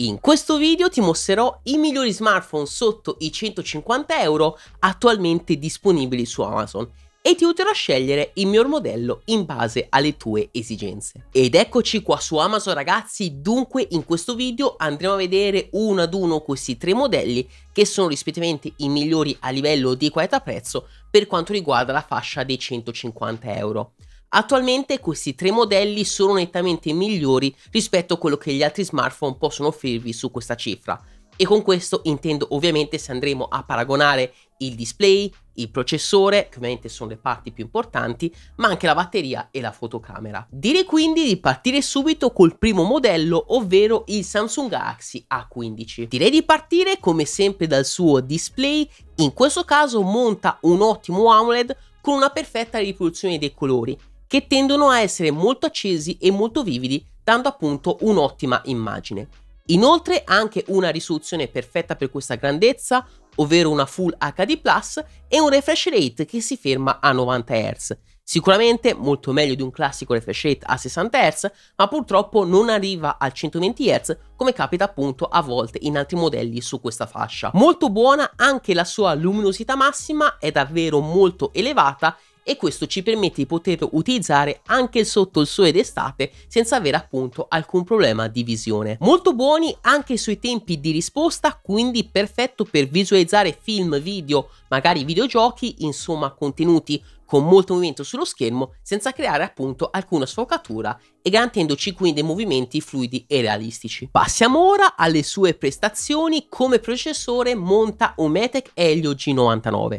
In questo video ti mostrerò i migliori smartphone sotto i 150 euro attualmente disponibili su Amazon e ti aiuterò a scegliere il mio modello in base alle tue esigenze. Ed eccoci qua su Amazon ragazzi, dunque in questo video andremo a vedere uno ad uno questi tre modelli che sono rispettivamente i migliori a livello di qualità prezzo per quanto riguarda la fascia dei 150 euro. Attualmente questi tre modelli sono nettamente migliori rispetto a quello che gli altri smartphone possono offrirvi su questa cifra. E con questo intendo ovviamente se andremo a paragonare il display, il processore, che ovviamente sono le parti più importanti, ma anche la batteria e la fotocamera. Direi quindi di partire subito col primo modello, ovvero il Samsung Galaxy A15. Direi di partire come sempre dal suo display, in questo caso monta un ottimo AMOLED con una perfetta riproduzione dei colori che tendono a essere molto accesi e molto vividi, dando appunto un'ottima immagine. Inoltre ha anche una risoluzione perfetta per questa grandezza, ovvero una Full HD+, e un refresh rate che si ferma a 90 Hz. Sicuramente molto meglio di un classico refresh rate a 60 Hz, ma purtroppo non arriva al 120 Hz come capita appunto a volte in altri modelli su questa fascia. Molto buona anche la sua luminosità massima, è davvero molto elevata e questo ci permette di poter utilizzare anche sotto il sole d'estate senza avere appunto alcun problema di visione. Molto buoni anche sui tempi di risposta, quindi perfetto per visualizzare film, video, magari videogiochi, insomma contenuti con molto movimento sullo schermo senza creare appunto alcuna sfocatura e garantendoci quindi movimenti fluidi e realistici. Passiamo ora alle sue prestazioni come processore monta un Metec Helio G99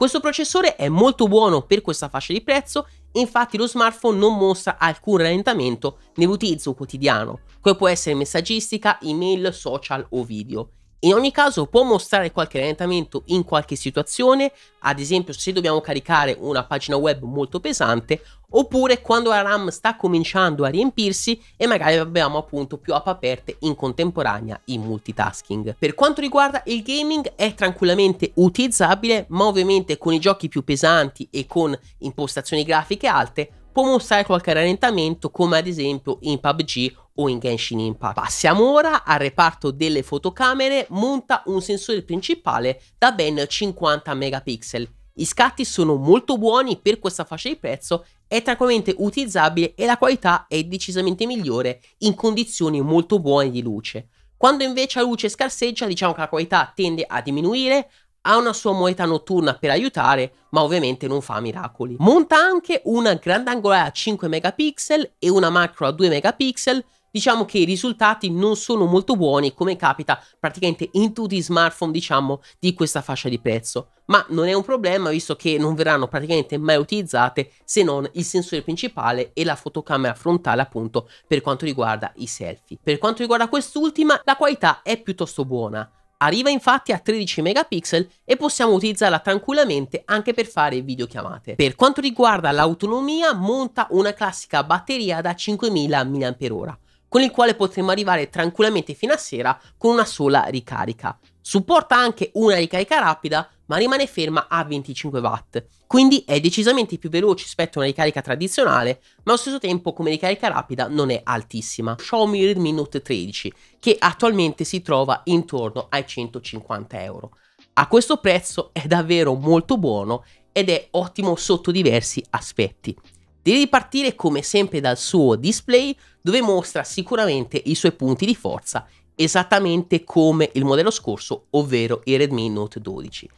questo processore è molto buono per questa fascia di prezzo, infatti lo smartphone non mostra alcun rallentamento nell'utilizzo quotidiano, come può essere messaggistica, email, social o video. In ogni caso può mostrare qualche rallentamento in qualche situazione, ad esempio se dobbiamo caricare una pagina web molto pesante, oppure quando la RAM sta cominciando a riempirsi e magari abbiamo appunto più app aperte in contemporanea in multitasking. Per quanto riguarda il gaming è tranquillamente utilizzabile, ma ovviamente con i giochi più pesanti e con impostazioni grafiche alte può mostrare qualche rallentamento come ad esempio in PUBG o in Genshin Impact. Passiamo ora al reparto delle fotocamere, monta un sensore principale da ben 50 megapixel. I scatti sono molto buoni per questa fascia di prezzo, è tranquillamente utilizzabile e la qualità è decisamente migliore in condizioni molto buone di luce. Quando invece la luce scarseggia, diciamo che la qualità tende a diminuire, ha una sua moneta notturna per aiutare, ma ovviamente non fa miracoli. Monta anche una grandangolare a 5 megapixel e una macro a 2 megapixel diciamo che i risultati non sono molto buoni come capita praticamente in tutti i smartphone diciamo di questa fascia di prezzo ma non è un problema visto che non verranno praticamente mai utilizzate se non il sensore principale e la fotocamera frontale appunto per quanto riguarda i selfie per quanto riguarda quest'ultima la qualità è piuttosto buona Arriva infatti a 13 megapixel e possiamo utilizzarla tranquillamente anche per fare videochiamate. Per quanto riguarda l'autonomia, monta una classica batteria da 5000 mAh con il quale potremo arrivare tranquillamente fino a sera con una sola ricarica. Supporta anche una ricarica rapida ma rimane ferma a 25 watt. Quindi è decisamente più veloce rispetto a una ricarica tradizionale, ma allo stesso tempo come ricarica rapida non è altissima. Xiaomi Redmi Note 13, che attualmente si trova intorno ai 150 euro. A questo prezzo è davvero molto buono ed è ottimo sotto diversi aspetti. Devi partire come sempre dal suo display dove mostra sicuramente i suoi punti di forza esattamente come il modello scorso ovvero il Redmi Note 12.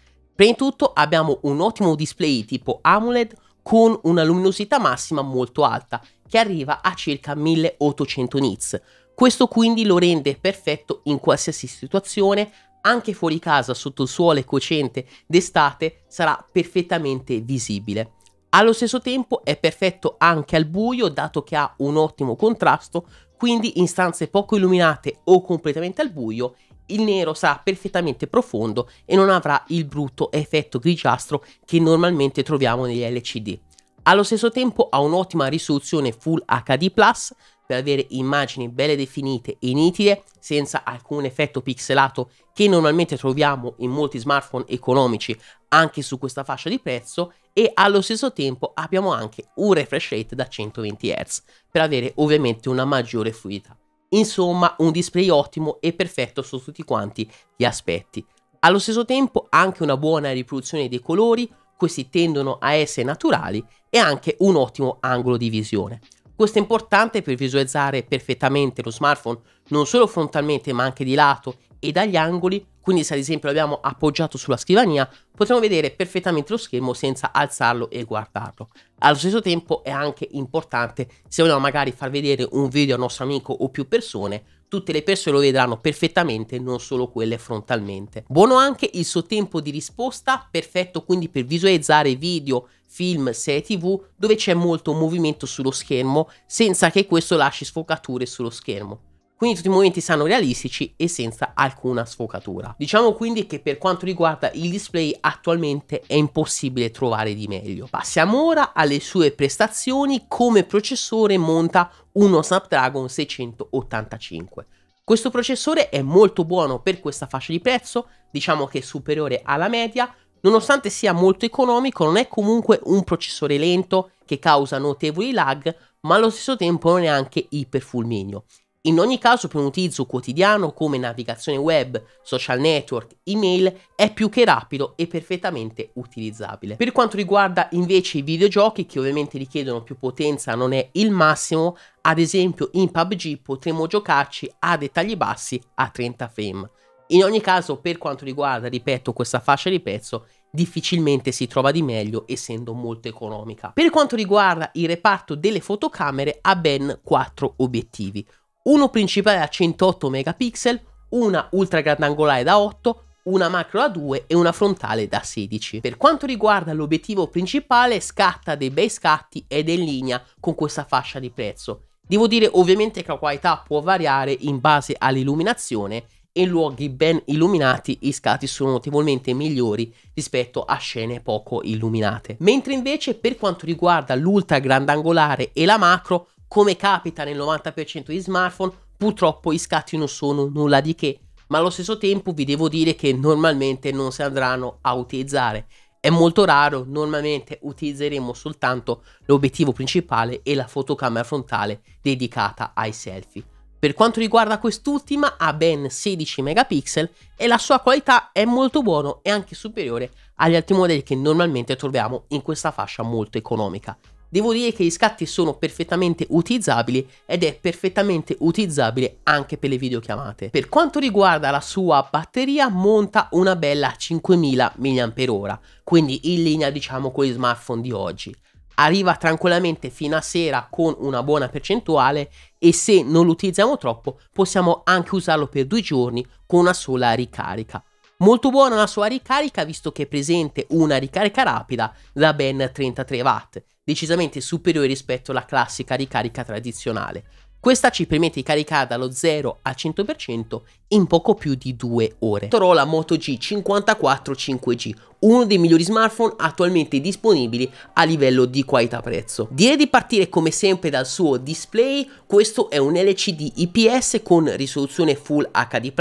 Prima di tutto abbiamo un ottimo display tipo AMOLED con una luminosità massima molto alta che arriva a circa 1800 nits. Questo quindi lo rende perfetto in qualsiasi situazione, anche fuori casa sotto il sole cocente d'estate sarà perfettamente visibile. Allo stesso tempo è perfetto anche al buio dato che ha un ottimo contrasto, quindi in stanze poco illuminate o completamente al buio il nero sarà perfettamente profondo e non avrà il brutto effetto grigiastro che normalmente troviamo negli LCD. Allo stesso tempo ha un'ottima risoluzione Full HD+, Plus per avere immagini belle definite e nitide, senza alcun effetto pixelato che normalmente troviamo in molti smartphone economici anche su questa fascia di prezzo e allo stesso tempo abbiamo anche un refresh rate da 120 Hz per avere ovviamente una maggiore fluidità. Insomma, un display ottimo e perfetto su tutti quanti gli aspetti. Allo stesso tempo anche una buona riproduzione dei colori, questi tendono a essere naturali e anche un ottimo angolo di visione. Questo è importante per visualizzare perfettamente lo smartphone non solo frontalmente ma anche di lato e dagli angoli quindi se ad esempio l'abbiamo appoggiato sulla scrivania, potremo vedere perfettamente lo schermo senza alzarlo e guardarlo. Allo stesso tempo è anche importante, se vogliamo magari far vedere un video a un nostro amico o più persone, tutte le persone lo vedranno perfettamente, non solo quelle frontalmente. Buono anche il suo tempo di risposta, perfetto quindi per visualizzare video, film, serie tv, dove c'è molto movimento sullo schermo, senza che questo lasci sfocature sullo schermo. Quindi tutti i movimenti saranno realistici e senza alcuna sfocatura. Diciamo quindi che per quanto riguarda il display attualmente è impossibile trovare di meglio. Passiamo ora alle sue prestazioni come processore monta uno Snapdragon 685. Questo processore è molto buono per questa fascia di prezzo, diciamo che è superiore alla media, nonostante sia molto economico non è comunque un processore lento che causa notevoli lag, ma allo stesso tempo non è anche iperfulminio. In ogni caso per un utilizzo quotidiano come navigazione web, social network, email è più che rapido e perfettamente utilizzabile. Per quanto riguarda invece i videogiochi che ovviamente richiedono più potenza non è il massimo, ad esempio in PUBG potremmo giocarci a dettagli bassi a 30 frame. In ogni caso per quanto riguarda, ripeto, questa fascia di pezzo difficilmente si trova di meglio essendo molto economica. Per quanto riguarda il reparto delle fotocamere ha ben 4 obiettivi uno principale a 108 megapixel, una ultra grandangolare da 8, una macro da 2 e una frontale da 16. Per quanto riguarda l'obiettivo principale scatta dei bei scatti ed è in linea con questa fascia di prezzo. Devo dire ovviamente che la qualità può variare in base all'illuminazione e in luoghi ben illuminati i scatti sono notevolmente migliori rispetto a scene poco illuminate. Mentre invece per quanto riguarda l'ultra grandangolare e la macro come capita nel 90% di smartphone, purtroppo i scatti non sono nulla di che, ma allo stesso tempo vi devo dire che normalmente non si andranno a utilizzare. È molto raro, normalmente utilizzeremo soltanto l'obiettivo principale e la fotocamera frontale dedicata ai selfie. Per quanto riguarda quest'ultima ha ben 16 megapixel e la sua qualità è molto buona e anche superiore agli altri modelli che normalmente troviamo in questa fascia molto economica. Devo dire che gli scatti sono perfettamente utilizzabili ed è perfettamente utilizzabile anche per le videochiamate. Per quanto riguarda la sua batteria monta una bella 5000 mAh, quindi in linea diciamo con gli smartphone di oggi. Arriva tranquillamente fino a sera con una buona percentuale e se non lo utilizziamo troppo possiamo anche usarlo per due giorni con una sola ricarica. Molto buona la sua ricarica visto che è presente una ricarica rapida da ben 33 watt decisamente superiori rispetto alla classica ricarica tradizionale. Questa ci permette di caricare dallo 0 al 100% in poco più di 2 ore. Motorola Moto G54 5G, uno dei migliori smartphone attualmente disponibili a livello di qualità-prezzo. Direi di partire come sempre dal suo display, questo è un LCD IPS con risoluzione Full HD+,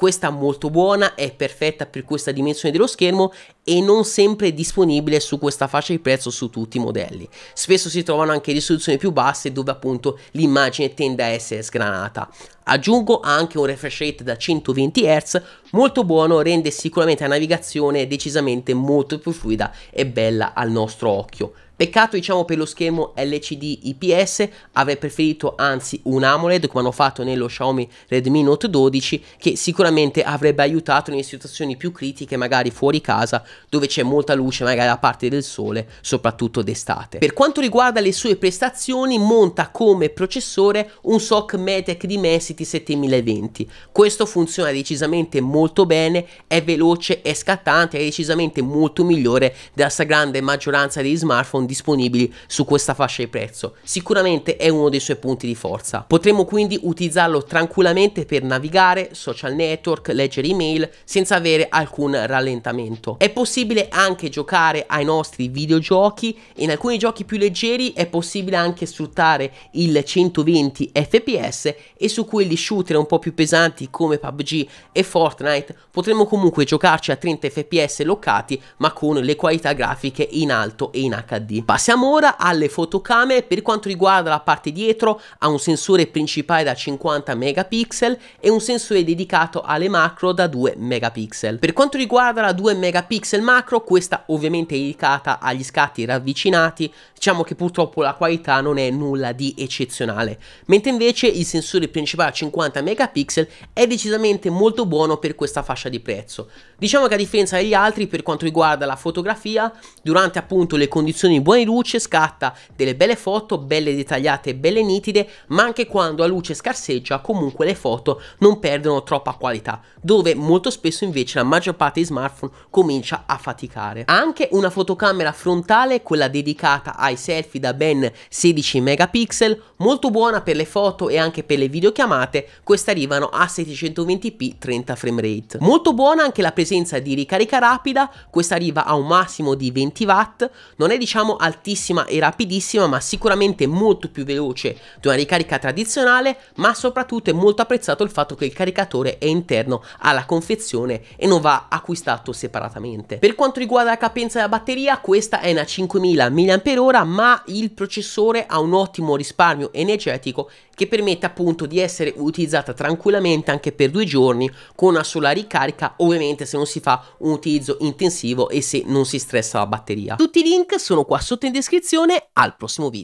questa molto buona, è perfetta per questa dimensione dello schermo e non sempre disponibile su questa fascia di prezzo su tutti i modelli. Spesso si trovano anche risoluzioni più basse dove appunto l'immagine tende a essere sgranata. Aggiungo anche un refresh rate da 120 Hz, molto buono, rende sicuramente la navigazione decisamente molto più fluida e bella al nostro occhio. Peccato diciamo per lo schermo LCD IPS, avrei preferito anzi un AMOLED come hanno fatto nello Xiaomi Redmi Note 12 che sicuramente avrebbe aiutato nelle situazioni più critiche magari fuori casa dove c'è molta luce magari da parte del sole soprattutto d'estate. Per quanto riguarda le sue prestazioni monta come processore un SOC Metec Dimensity 7020, questo funziona decisamente molto bene, è veloce, è scattante, è decisamente molto migliore della stragrande maggioranza degli smartphone disponibili su questa fascia di prezzo. Sicuramente è uno dei suoi punti di forza. Potremmo quindi utilizzarlo tranquillamente per navigare, social network, leggere email senza avere alcun rallentamento. È possibile anche giocare ai nostri videogiochi e in alcuni giochi più leggeri è possibile anche sfruttare il 120 fps e su quelli shooter un po' più pesanti come PUBG e Fortnite potremmo comunque giocarci a 30 fps locati ma con le qualità grafiche in alto e in HD. Passiamo ora alle fotocamere, per quanto riguarda la parte dietro ha un sensore principale da 50 megapixel e un sensore dedicato alle macro da 2 megapixel. Per quanto riguarda la 2 megapixel macro, questa ovviamente è dedicata agli scatti ravvicinati, diciamo che purtroppo la qualità non è nulla di eccezionale, mentre invece il sensore principale a 50 megapixel è decisamente molto buono per questa fascia di prezzo. Diciamo che a differenza degli altri per quanto riguarda la fotografia, durante appunto le condizioni buone, buone luci scatta delle belle foto, belle dettagliate, belle nitide, ma anche quando la luce scarseggia comunque le foto non perdono troppa qualità, dove molto spesso invece la maggior parte di smartphone comincia a faticare. anche una fotocamera frontale, quella dedicata ai selfie da ben 16 megapixel, molto buona per le foto e anche per le videochiamate, queste arrivano a 720p 30 frame rate. Molto buona anche la presenza di ricarica rapida, questa arriva a un massimo di 20 watt, non è diciamo dicevamo altissima e rapidissima ma sicuramente molto più veloce di una ricarica tradizionale ma soprattutto è molto apprezzato il fatto che il caricatore è interno alla confezione e non va acquistato separatamente. Per quanto riguarda la capienza della batteria questa è una 5000 mAh ma il processore ha un ottimo risparmio energetico che permette appunto di essere utilizzata tranquillamente anche per due giorni con una sola ricarica ovviamente se non si fa un utilizzo intensivo e se non si stressa la batteria. Tutti i link sono qua sotto in descrizione, al prossimo video.